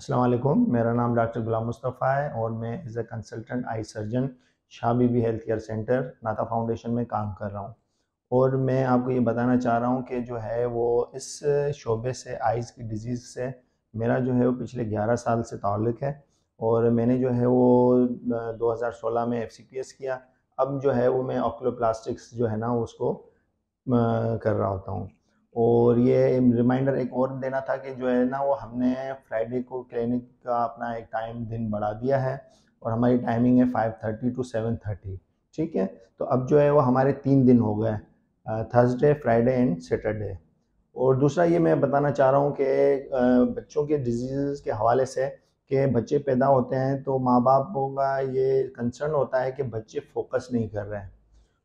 असलम मेरा नाम डॉक्टर गुलाम मुस्तफ़ा है और मैं as a consultant eye surgeon Shah Bibi health care centre नाता फाउंडेशन में काम कर रहा हूँ और मैं आपको ये बताना चाह रहा हूँ कि जो है वो इस शोबे से आइज़ की डिज़ीज़ से मेरा जो है वो पिछले 11 साल से ताल्लुक़ है और मैंने जो है वो 2016 में एफ किया अब जो है वो मैं ऑक्लोप्लास्टिक्स जो है ना उसको कर रहा होता हूँ और ये रिमाइंडर एक और देना था कि जो है ना वो हमने फ्राइडे को क्लिनिक का अपना एक टाइम दिन बढ़ा दिया है और हमारी टाइमिंग है five thirty to seven thirty ठीक है तो अब जो है वो हमारे तीन दिन हो गए थर्सडे फ्राइडे एंड सैटरडे और दूसरा ये मैं बताना चाह रहा हूँ कि बच्चों के डिजीज़ के हवाले से कि बच्चे पैदा होते हैं तो माँ बाप का ये कंसर्न होता है कि बच्चे फोकस नहीं कर रहे हैं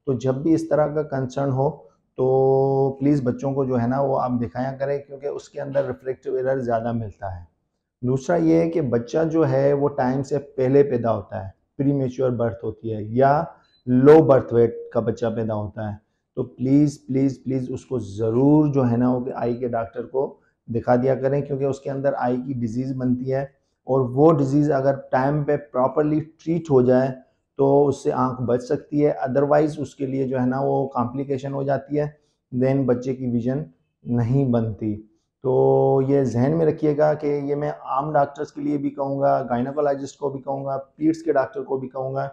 तो जब भी इस तरह का कंसर्न हो तो प्लीज़ बच्चों को जो है ना वो आप दिखाया करें क्योंकि उसके अंदर रिफ्लेक्टिव एरर ज़्यादा मिलता है दूसरा ये है कि बच्चा जो है वो टाइम से पहले पैदा होता है प्री मेच्योर बर्थ होती है या लो बर्थ वेट का बच्चा पैदा होता है तो प्लीज़ प्लीज़ प्लीज़ उसको ज़रूर जो है ना वो आई के डॉक्टर को दिखा दिया करें क्योंकि उसके अंदर आई की डिज़ीज़ बनती है और वो डिज़ीज़ अगर टाइम पे प्रॉपरली ट्रीट हो जाए तो उससे आंख बच सकती है अदरवाइज़ उसके लिए जो है ना वो कॉम्प्लिकेशन हो जाती है देन बच्चे की विज़न नहीं बनती तो ये जहन में रखिएगा कि ये मैं आम डॉक्टर्स के लिए भी कहूँगा गाइनाकोलॉजिस्ट को भी कहूँगा पीट्स e के डॉक्टर को भी कहूँगा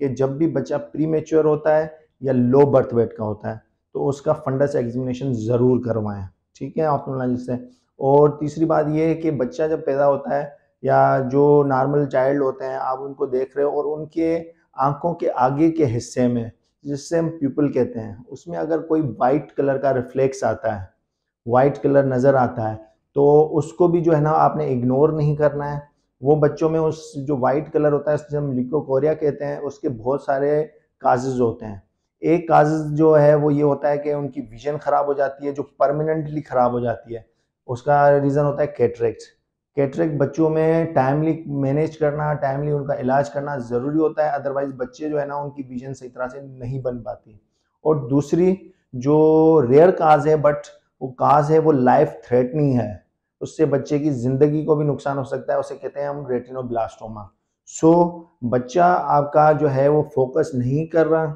कि जब भी बच्चा प्री होता है या लो बर्थ वेट का होता है तो उसका फंडस एग्जामिनेशन ज़रूर करवाएं ठीक है ऑप्टोलॉजिस्ट से और तीसरी बात ये है कि बच्चा जब पैदा होता है या जो नॉर्मल चाइल्ड होते हैं आप उनको देख रहे हो और उनके आंखों के आगे के हिस्से में जिससे हम पीपल कहते हैं उसमें अगर कोई वाइट कलर का रिफ्लेक्स आता है वाइट कलर नज़र आता है तो उसको भी जो है ना आपने इग्नोर नहीं करना है वो बच्चों में उस जो वाइट कलर होता है जिसे हम लिकोकोरिया कहते हैं उसके बहुत सारे काजेज होते हैं एक काजेज जो है वो ये होता है कि उनकी विजन ख़राब हो जाती है जो परमानेंटली ख़राब हो जाती है उसका रीज़न होता है कैटरेक्ट कैटरिक बच्चों में टाइमली मैनेज करना टाइमली उनका इलाज करना ज़रूरी होता है अदरवाइज बच्चे जो है ना उनकी विजन सही तरह से नहीं बन पाती और दूसरी जो रेयर काज है बट वो काज है वो लाइफ थ्रेटनिंग है उससे बच्चे की ज़िंदगी को भी नुकसान हो सकता है उसे कहते हैं हम रेटिनोब्लास्टोमा सो so, बच्चा आपका जो है वो फोकस नहीं कर रहा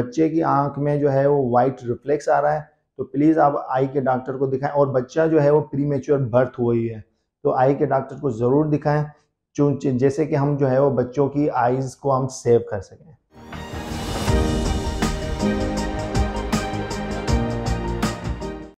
बच्चे की आंख में जो है वो वाइट रिफ्लेक्स आ रहा है तो प्लीज़ आप आई के डॉक्टर को दिखाएं और बच्चा जो है वो प्री मेच्योर बर्थ हुई है तो आई के डॉक्टर को ज़रूर दिखाएं जैसे कि हम जो है वो बच्चों की आईज को हम सेव कर सकें